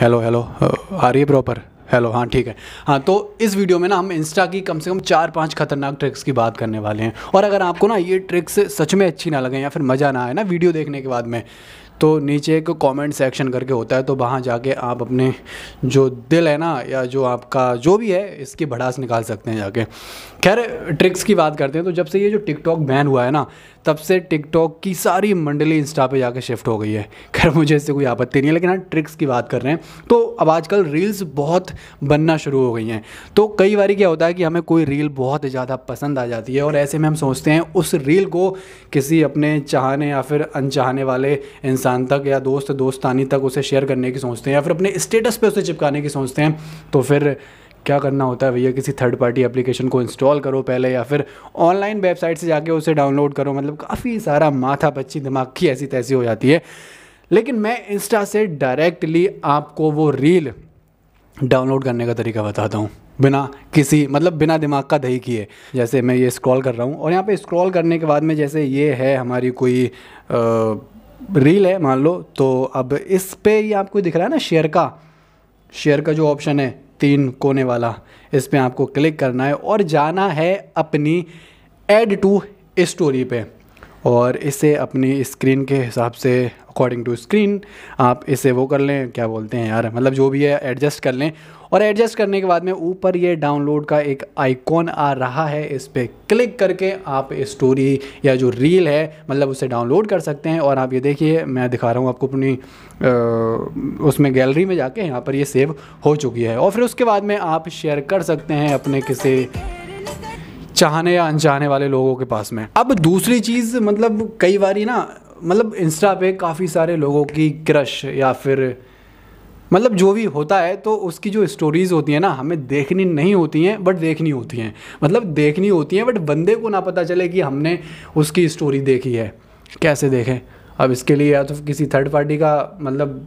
hello hello uh, आ रही है proper hello हाँ ठीक है हाँ तो इस वीडियो में ना हम इंस्टा की कम से कम चार पांच खतरनाक ट्रिक्स की बात करने वाले हैं और अगर आपको ना ये ट्रिक्स सच में अच्छी ना लगे या फिर मज़ा ना आए ना वीडियो देखने के बाद में तो नीचे एक कमेंट सेक्शन करके होता है तो वहाँ जाके आप अपने जो दिल है ना या जो आपका जो भी है इसकी भड़ास निकाल सकते हैं जाके खैर ट्रिक्स की बात करते हैं तो जब से ये जो टिकटॉक बैन हुआ है ना तब से टिकटॉक की सारी मंडली इंस्टा पे जाके शिफ्ट हो गई है खैर मुझे इससे कोई आपत्ति नहीं है लेकिन हाँ ट्रिक्स की बात कर रहे हैं तो अब आजकल रील्स बहुत बनना शुरू हो गई हैं तो कई बार क्या होता है कि हमें कोई रील बहुत ज़्यादा पसंद आ जाती है और ऐसे में हम सोचते हैं उस रील को किसी अपने चाहने या फिर अनचाहने वाले इंसान तक या दोस्त दोस्तानी तक उसे शेयर करने की सोचते हैं या फिर अपने स्टेटस पर उसे चिपकाने की सोचते हैं तो फिर क्या करना होता है भैया किसी थर्ड पार्टी एप्लीकेशन को इंस्टॉल करो पहले या फिर ऑनलाइन वेबसाइट से जाके उसे डाउनलोड करो मतलब काफ़ी सारा माथा पच्ची दिमाग की ऐसी तैसी हो जाती है लेकिन मैं इंस्टा से डायरेक्टली आपको वो रील डाउनलोड करने का तरीका बताता हूँ बिना किसी मतलब बिना दिमाग का दही किए जैसे मैं ये स्क्रॉल कर रहा हूँ और यहाँ पे स्क्रॉल करने के बाद में जैसे ये है हमारी कोई आ, रील है मान लो तो अब इस पे ये आपको दिख रहा है ना शेयर का शेयर का जो ऑप्शन है तीन कोने वाला इस पर आपको क्लिक करना है और जाना है अपनी एड टू स्टोरी पे और इसे अपनी स्क्रीन के हिसाब से अकॉर्डिंग टू स्क्रीन आप इसे वो कर लें क्या बोलते हैं यार मतलब जो भी है एडजस्ट कर लें और एडजस्ट करने के बाद में ऊपर ये डाउनलोड का एक आइकॉन आ रहा है इस पर क्लिक करके आप स्टोरी या जो रील है मतलब उसे डाउनलोड कर सकते हैं और आप ये देखिए मैं दिखा रहा हूँ आपको अपनी उसमें गैलरी में जाके यहाँ पर ये सेव हो चुकी है और फिर उसके बाद में आप शेयर कर सकते हैं अपने किसी चाहने या अनचाहने वाले लोगों के पास में अब दूसरी चीज़ मतलब कई बार ना मतलब इंस्टा पे काफ़ी सारे लोगों की क्रश या फिर मतलब जो भी होता है तो उसकी जो स्टोरीज़ होती हैं ना हमें देखनी नहीं होती हैं बट देखनी होती हैं मतलब देखनी होती हैं बट बंदे को ना पता चले कि हमने उसकी स्टोरी देखी है कैसे देखें अब इसके लिए या तो किसी थर्ड पार्टी का मतलब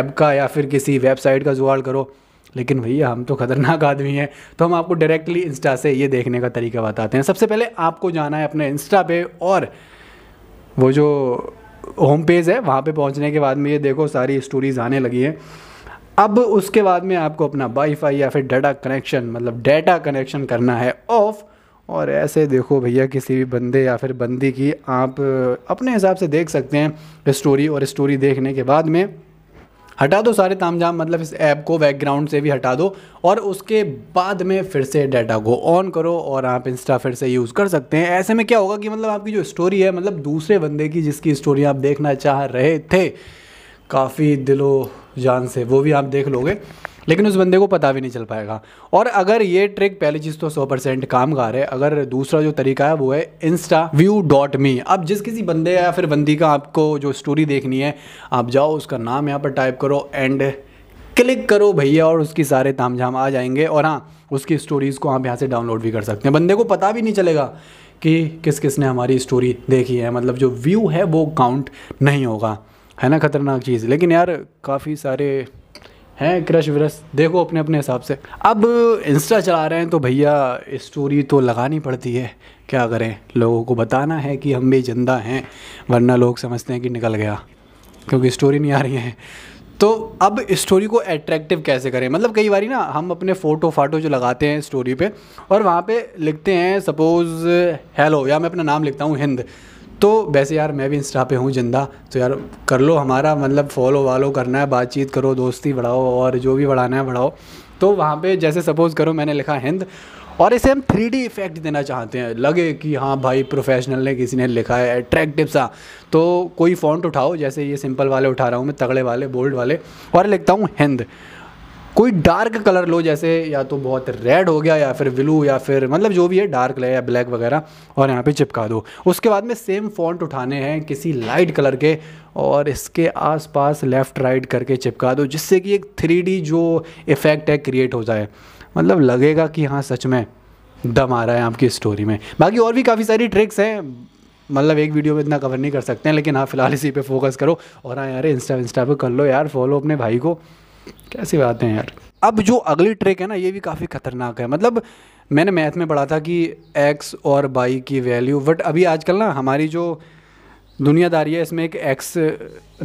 ऐप का या फिर किसी वेबसाइट का जुगाड़ करो लेकिन भैया हम तो खतरनाक आदमी हैं तो हम आपको डायरेक्टली इंस्टा से ये देखने का तरीका बताते हैं सबसे पहले आपको जाना है अपने इंस्टा पे और वो जो होम पेज है वहाँ पे पहुँचने के बाद में ये देखो सारी स्टोरीज आने लगी हैं अब उसके बाद में आपको अपना वाईफाई या फिर डाटा कनेक्शन मतलब डाटा कनेक्शन करना है ऑफ़ और ऐसे देखो भैया किसी भी बंदे या फिर बंदी की आप अपने हिसाब से देख सकते हैं स्टोरी और स्टोरी देखने के बाद में हटा दो सारे तामझाम मतलब इस ऐप को बैकग्राउंड से भी हटा दो और उसके बाद में फिर से डाटा को ऑन करो और आप इंस्टा फिर से यूज़ कर सकते हैं ऐसे में क्या होगा कि मतलब आपकी जो स्टोरी है मतलब दूसरे बंदे की जिसकी स्टोरी आप देखना चाह रहे थे काफ़ी दिलो जान से वो भी आप देख लोगे लेकिन उस बंदे को पता भी नहीं चल पाएगा और अगर ये ट्रिक पहली चीज़ तो सौ परसेंट काम है अगर दूसरा जो तरीका है वो है इंस्टा व्यू डॉट मी अब जिस किसी बंदे या फिर बंदी का आपको जो स्टोरी देखनी है आप जाओ उसका नाम यहाँ पर टाइप करो एंड क्लिक करो भैया और उसकी सारे ताम झाम आ जाएंगे और हाँ उसकी स्टोरीज़ को आप यहाँ से डाउनलोड भी कर सकते हैं बंदे को पता भी नहीं चलेगा कि किस किस ने हमारी स्टोरी देखी है मतलब जो व्यू है वो काउंट नहीं होगा है ना ख़तरनाक चीज़ लेकिन यार काफ़ी सारे हैं क्रश व्रश देखो अपने अपने हिसाब से अब इंस्टा चला रहे हैं तो भैया स्टोरी तो लगानी पड़ती है क्या करें लोगों को बताना है कि हम भी जिंदा हैं वरना लोग समझते हैं कि निकल गया क्योंकि स्टोरी नहीं आ रही है तो अब स्टोरी को एट्रैक्टिव कैसे करें मतलब कई बार ना हम अपने फ़ोटो फाटो जो लगाते हैं स्टोरी पे और वहाँ पे लिखते हैं सपोज़ हेलो या मैं अपना नाम लिखता हूँ हिंद तो वैसे यार मैं भी इंस्टा पे हूँ जिंदा तो यार कर लो हमारा मतलब फॉलो वालो करना है बातचीत करो दोस्ती बढ़ाओ और जो भी बढ़ाना है बढ़ाओ तो वहाँ पे जैसे सपोज़ करो मैंने लिखा हिंद और इसे हम थ्री डी इफेक्ट देना चाहते हैं लगे कि हाँ भाई प्रोफेशनल ने किसी ने लिखा है अट्रैक्टिव सा तो कोई फ़ॉन्ट उठाओ जैसे ये सिंपल वाले उठा रहा हूँ मैं तगड़े वाले बोल्ड वाले और लिखता हूँ हिंद कोई डार्क कलर लो जैसे या तो बहुत रेड हो गया या फिर ब्लू या फिर मतलब जो भी है डार्क ले या ब्लैक वगैरह और यहाँ पे चिपका दो उसके बाद में सेम फॉन्ट उठाने हैं किसी लाइट कलर के और इसके आसपास लेफ़्ट राइट करके चिपका दो जिससे कि एक थ्री जो इफ़ेक्ट है क्रिएट हो जाए मतलब लगेगा कि हाँ सच में दम आ रहा है आपकी स्टोरी में बाकी और भी काफ़ी सारी ट्रिक्स हैं मतलब एक वीडियो में इतना कवर नहीं कर सकते हैं लेकिन हाँ फिलहाल इसी पे फोकस करो और हाँ यार इंस्टा इंस्टा पे कर लो यार फॉलो अपने भाई को कैसी बात है यार अब जो अगली ट्रिक है ना ये भी काफ़ी ख़तरनाक है मतलब मैंने मैथ में पढ़ा था कि एक्स और बाई की वैल्यू बट अभी आजकल ना हमारी जो दुनियादारी है इसमें एक एक्स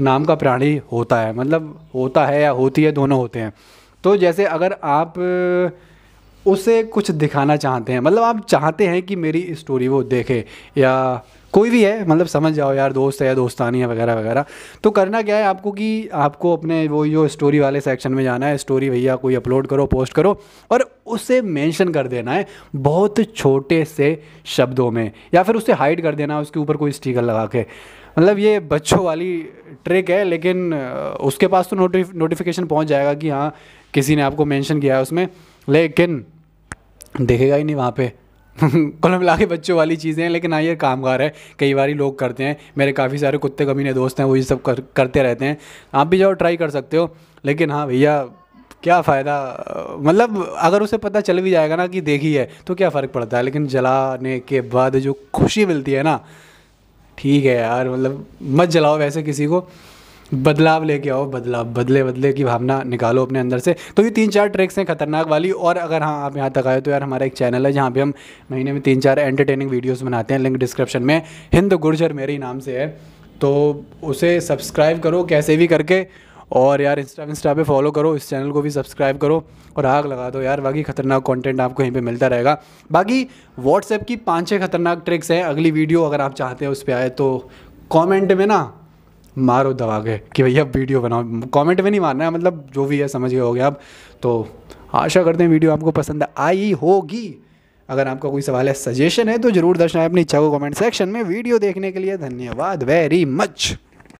नाम का प्राणी होता है मतलब होता है या होती है दोनों होते हैं तो जैसे अगर आप उसे कुछ दिखाना चाहते हैं मतलब आप चाहते हैं कि मेरी स्टोरी वो देखे या कोई भी है मतलब समझ जाओ यार दोस्त है या दोस्तानी है वगैरह वगैरह तो करना क्या है आपको कि आपको अपने वो जो स्टोरी वाले सेक्शन में जाना है स्टोरी भैया कोई अपलोड करो पोस्ट करो और उसे मेंशन कर देना है बहुत छोटे से शब्दों में या फिर उसे हाइड कर देना है उसके ऊपर कोई स्टिकर लगा के मतलब ये बच्चों वाली ट्रिक है लेकिन उसके पास तो नोटिफ नोटिफिकेशन पहुंच जाएगा कि हाँ किसी ने आपको मेंशन किया है उसमें लेकिन देखेगा ही नहीं वहाँ पे मिला के बच्चों वाली चीज़ें हैं लेकिन हाँ ये कामगार है कई बार लोग करते हैं मेरे काफ़ी सारे कुत्ते कमीने दोस्त हैं वो ये सब कर, करते रहते हैं आप भी जाओ ट्राई कर सकते हो लेकिन हाँ भैया क्या फ़ायदा मतलब अगर उसे पता चल भी जाएगा ना कि देखी है तो क्या फ़र्क पड़ता है लेकिन जलाने के बाद जो खुशी मिलती है ना ठीक है यार मतलब मत जलाओ वैसे किसी को बदलाव लेके आओ बदलाव बदले बदले की भावना निकालो अपने अंदर से तो ये तीन चार ट्रैक्स हैं खतरनाक वाली और अगर हाँ आप यहाँ तक आए तो यार हमारा एक चैनल है जहाँ पे हम महीने में तीन चार एंटरटेनिंग वीडियोस बनाते हैं लिंक डिस्क्रिप्शन में हिंद गुर्जर मेरे ही नाम से है तो उसे सब्सक्राइब करो कैसे भी करके और यार इंस्टा इंस्टा पे फॉलो करो इस चैनल को भी सब्सक्राइब करो और आग लगा दो यार बाकी खतरनाक कंटेंट आपको यहीं पे मिलता रहेगा बाकी व्हाट्सएप की पांच छः खतरनाक ट्रिक्स हैं अगली वीडियो अगर आप चाहते हैं उस पर आए तो कमेंट में ना मारो दबा के कि भैया वीडियो बनाओ कमेंट में नहीं मारना है मतलब जो भी है समझ गए हो गया अब तो आशा करते हैं वीडियो आपको पसंद आई होगी अगर आपका कोई सवाल है सजेशन है तो ज़रूर दर्शाएं अपनी इच्छा को कमेंट सेक्शन में वीडियो देखने के लिए धन्यवाद वेरी मच